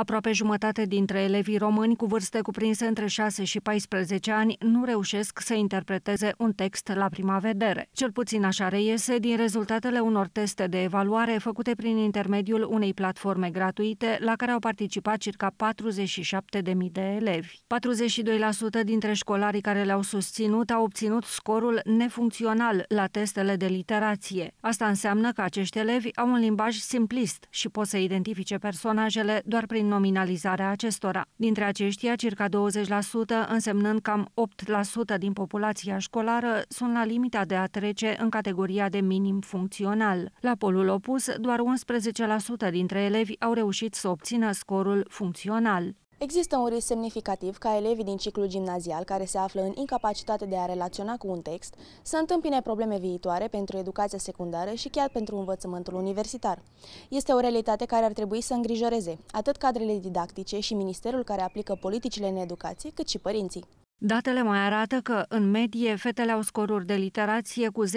Aproape jumătate dintre elevii români cu vârste cuprinse între 6 și 14 ani nu reușesc să interpreteze un text la prima vedere. Cel puțin așa reiese din rezultatele unor teste de evaluare făcute prin intermediul unei platforme gratuite la care au participat circa 47.000 de elevi. 42% dintre școlarii care le-au susținut au obținut scorul nefuncțional la testele de literație. Asta înseamnă că acești elevi au un limbaj simplist și pot să identifice personajele doar prin nominalizarea acestora. Dintre aceștia, circa 20% însemnând cam 8% din populația școlară sunt la limita de a trece în categoria de minim funcțional. La polul opus, doar 11% dintre elevi au reușit să obțină scorul funcțional. Există un risc semnificativ ca elevii din ciclu gimnazial care se află în incapacitate de a relaționa cu un text să întâmpine probleme viitoare pentru educația secundară și chiar pentru învățământul universitar. Este o realitate care ar trebui să îngrijoreze atât cadrele didactice și ministerul care aplică politicile în educație, cât și părinții. Datele mai arată că, în medie, fetele au scoruri de literație cu 10-15%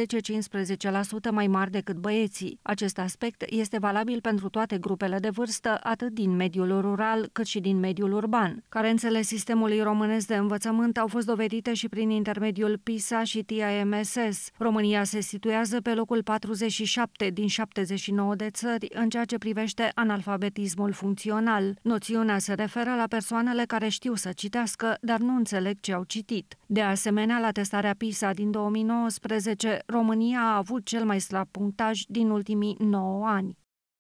mai mari decât băieții. Acest aspect este valabil pentru toate grupele de vârstă, atât din mediul rural cât și din mediul urban. Carențele sistemului românesc de învățământ au fost dovedite și prin intermediul PISA și TIMSS. România se situează pe locul 47 din 79 de țări în ceea ce privește analfabetismul funcțional. Noțiunea se referă la persoanele care știu să citească, dar nu înțeleg ce ce au citit. De asemenea, la testarea PISA din 2019, România a avut cel mai slab punctaj din ultimii 9 ani.